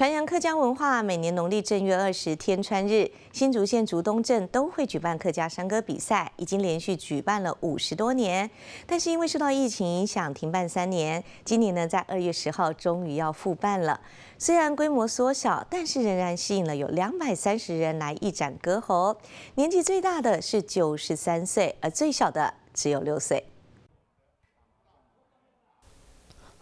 传扬客家文化，每年农历正月二十天川日，新竹县竹东镇都会举办客家山歌比赛，已经连续举办了五十多年。但是因为受到疫情影响，停办三年。今年呢，在二月十号终于要复办了。虽然规模缩小，但是仍然吸引了有两百三十人来一展歌喉。年纪最大的是九十三岁，而最小的只有六岁。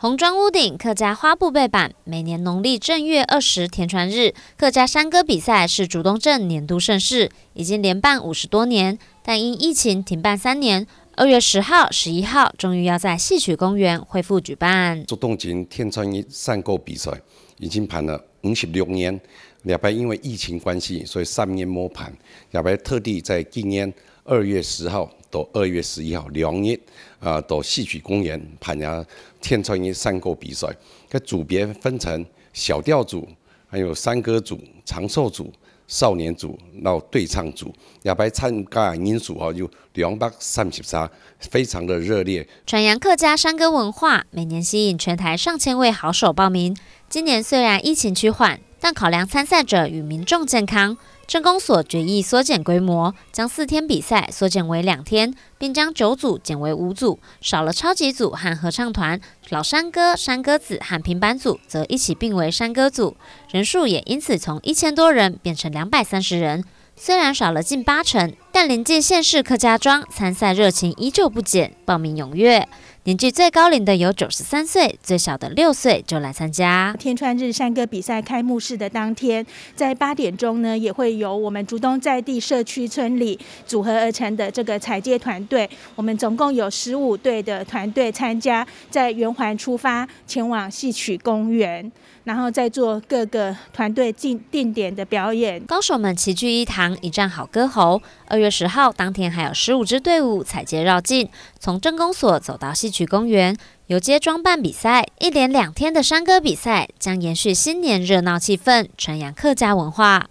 红砖屋顶、客家花布背板，每年农历正月二十田船日，客家山歌比赛是竹东镇年度盛事，已经连办五十多年，但因疫情停办三年。二月十号、十一号，终于要在戏曲公园恢复举办。竹东镇天川一山歌比赛已经办了五十六年，也因为疫情关系，所以上面摸盘，也特地在今年二月十号。到二月十一号两日，啊，到戏曲公园参加天川音山歌比赛。个组别分成小调组、还有山歌组、长寿组、少年组，然后对唱组。也白参加人数哦有两百三十三，非常的热烈。传扬客家山歌文化，每年吸引全台上千位好手报名。今年虽然疫情趋缓，但考量参赛者与民众健康。镇公所决议缩减规模，将四天比赛缩减为两天，并将九组减为五组，少了超级组和合唱团。老山歌、山歌子和平板组则一起并为山歌组，人数也因此从一千多人变成两百三十人。虽然少了近八成，但临近县市客家庄参赛热情依旧不减，报名踊跃。年纪最高龄的有九十三岁，最小的六岁就来参加天川日山歌比赛开幕式。的当天，在八点钟呢，也会由我们竹东在地社区村里组合而成的这个采接团队，我们总共有十五队的团队参加，在圆环出发前往戏曲公园，然后再做各个团队定定点的表演。高手们齐聚一堂，一战好歌喉。二月十号当天，还有十五支队伍采接绕境，从政工所走到戏曲。去公园游街装扮比赛，一连两天的山歌比赛将延续新年热闹气氛，传扬客家文化。